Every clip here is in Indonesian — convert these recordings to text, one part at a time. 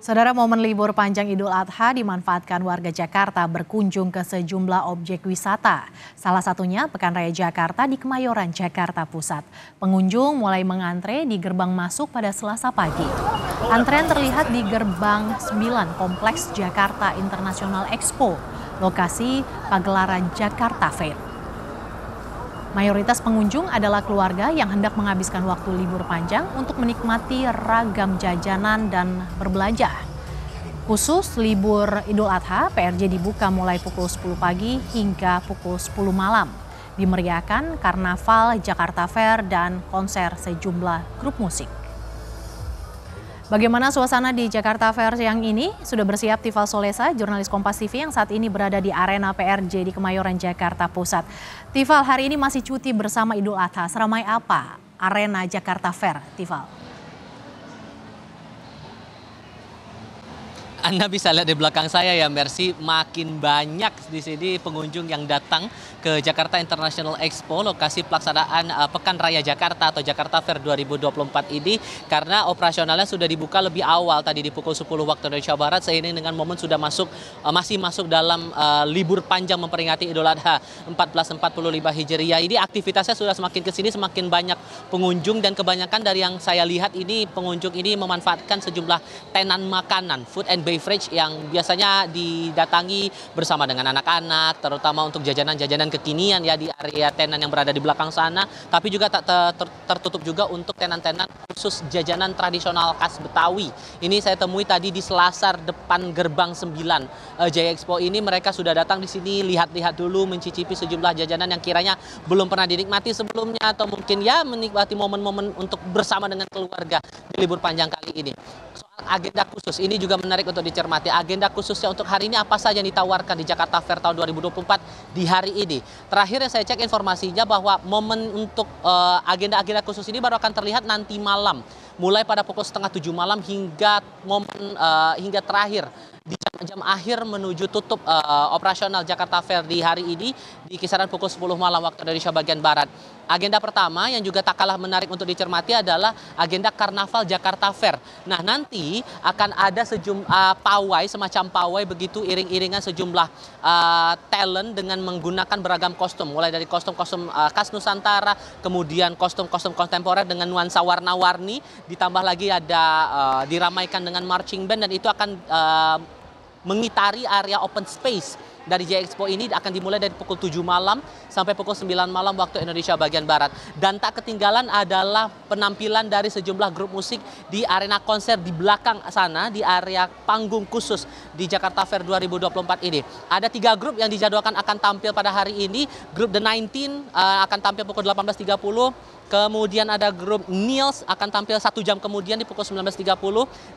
Saudara momen libur panjang Idul Adha dimanfaatkan warga Jakarta berkunjung ke sejumlah objek wisata. Salah satunya Pekan Raya Jakarta di Kemayoran, Jakarta Pusat. Pengunjung mulai mengantre di gerbang masuk pada Selasa pagi. Antrean terlihat di gerbang 9 Kompleks Jakarta International Expo, lokasi pagelaran Jakarta Fair. Mayoritas pengunjung adalah keluarga yang hendak menghabiskan waktu libur panjang untuk menikmati ragam jajanan dan berbelanja. Khusus libur Idul Adha, PRJ dibuka mulai pukul 10 pagi hingga pukul 10 malam. Dimeriahkan Karnaval Jakarta Fair dan konser sejumlah grup musik. Bagaimana suasana di Jakarta Fair siang ini? Sudah bersiap Tifal Solesa, jurnalis Kompas TV yang saat ini berada di arena PRJ di Kemayoran, Jakarta Pusat. Tifal, hari ini masih cuti bersama Idul Adha. Seramai apa arena Jakarta Fair, Tifal? Anda bisa lihat di belakang saya ya Mercy, makin banyak di sini pengunjung yang datang ke Jakarta International Expo, lokasi pelaksanaan eh, Pekan Raya Jakarta atau Jakarta Fair 2024 ini karena operasionalnya sudah dibuka lebih awal tadi di pukul 10 waktu Indonesia Barat seiring dengan momen sudah masuk eh, masih masuk dalam uh, libur panjang memperingati Idul Adha 1445 Hijriah. Ini aktivitasnya sudah semakin ke sini semakin banyak pengunjung dan kebanyakan dari yang saya lihat ini pengunjung ini memanfaatkan sejumlah tenan makanan, food and beverage yang biasanya didatangi bersama dengan anak-anak, terutama untuk jajanan-jajanan kekinian ya di area tenan yang berada di belakang sana, tapi juga ter ter tertutup juga untuk tenan-tenan khusus jajanan tradisional khas Betawi. Ini saya temui tadi di Selasar depan gerbang 9 eh, Jaya Expo ini mereka sudah datang di sini lihat-lihat dulu mencicipi sejumlah jajanan yang kiranya belum pernah dinikmati sebelumnya atau mungkin ya menikmati momen-momen untuk bersama dengan keluarga libur panjang kali ini. Soal agenda khusus ini juga menarik untuk dicermati. Agenda khususnya untuk hari ini apa saja yang ditawarkan di Jakarta Fair tahun 2024 di hari ini. Terakhir yang saya cek informasinya bahwa momen untuk eh, agenda-agenda uh, khusus ini baru akan terlihat nanti malam mulai pada pukul setengah tujuh malam hingga momen uh, hingga terakhir jam akhir menuju tutup uh, operasional Jakarta Fair di hari ini di kisaran pukul 10 malam waktu Indonesia bagian Barat. Agenda pertama yang juga tak kalah menarik untuk dicermati adalah agenda Karnaval Jakarta Fair. Nah nanti akan ada sejumlah eh, uh, pawai, semacam pawai begitu iring-iringan sejumlah uh, talent dengan menggunakan beragam kostum. Mulai dari kostum-kostum uh, khas Nusantara, kemudian kostum-kostum kontemporer dengan nuansa warna-warni. Ditambah lagi ada uh, diramaikan dengan marching band dan itu akan... Uh, mengitari area open space dari J Expo ini akan dimulai dari pukul 7 malam sampai pukul 9 malam waktu Indonesia bagian barat. Dan tak ketinggalan adalah penampilan dari sejumlah grup musik di arena konser di belakang sana, di area panggung khusus di Jakarta Fair 2024 ini. Ada tiga grup yang dijadwalkan akan tampil pada hari ini. Grup The 19 uh, eh, akan tampil pukul 18.30, Kemudian ada grup Nils akan tampil satu jam kemudian di pukul 19.30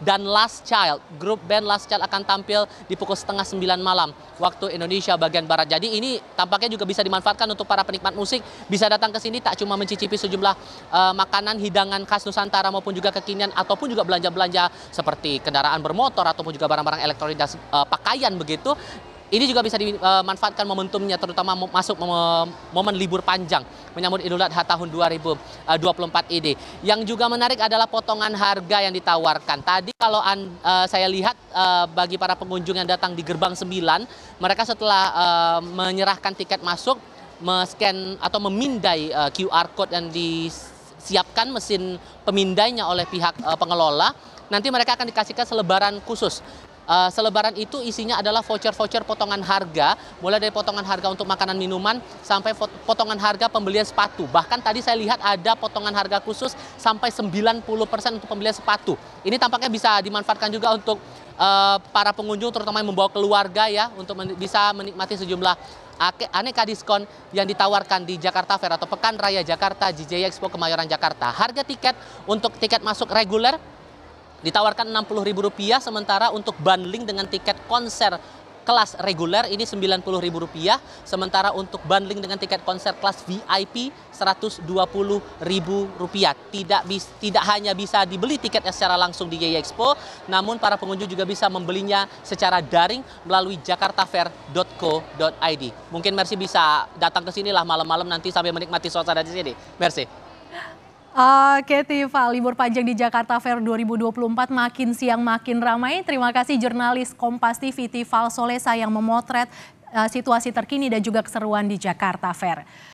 dan Last Child, grup band Last Child akan tampil di pukul setengah sembilan malam waktu Indonesia bagian barat. Jadi ini tampaknya juga bisa dimanfaatkan untuk para penikmat musik bisa datang ke sini tak cuma mencicipi sejumlah uh, makanan hidangan khas Nusantara maupun juga kekinian ataupun juga belanja-belanja seperti kendaraan bermotor ataupun juga barang-barang elektronik dan uh, pakaian begitu ini juga bisa dimanfaatkan e, momentumnya terutama masuk momen libur panjang menyambut Idul Adha tahun 2024 e, ini. Yang juga menarik adalah potongan harga yang ditawarkan. Tadi kalau an, uh, saya lihat uh, bagi para pengunjung yang datang di gerbang 9, mereka setelah uh, menyerahkan tiket masuk scan atau memindai uh, QR code yang disiapkan mesin pemindainya oleh pihak pengelola. Nanti mereka akan dikasihkan selebaran khusus Uh, selebaran itu isinya adalah voucher-voucher potongan harga, mulai dari potongan harga untuk makanan minuman sampai potongan harga pembelian sepatu. Bahkan tadi saya lihat ada potongan harga khusus sampai 90% untuk pembelian sepatu. Ini tampaknya bisa dimanfaatkan juga untuk uh, para pengunjung terutama yang membawa keluarga ya untuk men bisa menikmati sejumlah aneka diskon yang ditawarkan di Jakarta Fair atau Pekan Raya Jakarta JJ Expo Kemayoran Jakarta. Harga tiket untuk tiket masuk reguler ditawarkan Rp60.000 sementara untuk bundling dengan tiket konser kelas reguler ini Rp90.000 sementara untuk bundling dengan tiket konser kelas VIP Rp120.000. Tidak bis, tidak hanya bisa dibeli tiketnya secara langsung di YI Expo, namun para pengunjung juga bisa membelinya secara daring melalui jakartafair.co.id. Mungkin Mercy bisa datang ke sinilah malam-malam nanti sambil menikmati suasana di sini. Mercy. Oke eh, Tifa, libur panjang di Jakarta Fair 2024 makin siang makin ramai. Terima kasih jurnalis Kompas TV Tifa Solesa yang memotret uh, situasi terkini dan juga keseruan di Jakarta Fair.